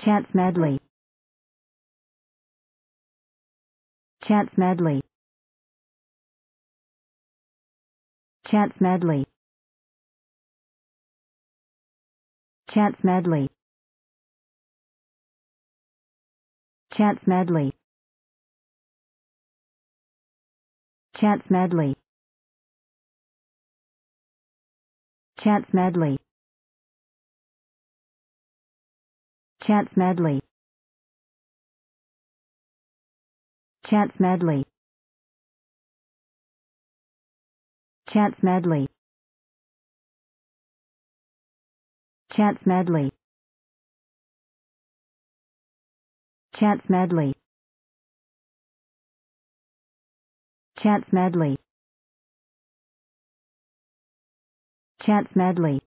Chance Medley Chance Medley Chance Medley Chance Medley Chance Medley Chance Medley Chance Medley Chance Medley Chance Medley Chance Medley Chance Medley Chance Medley Chance Medley Chance Medley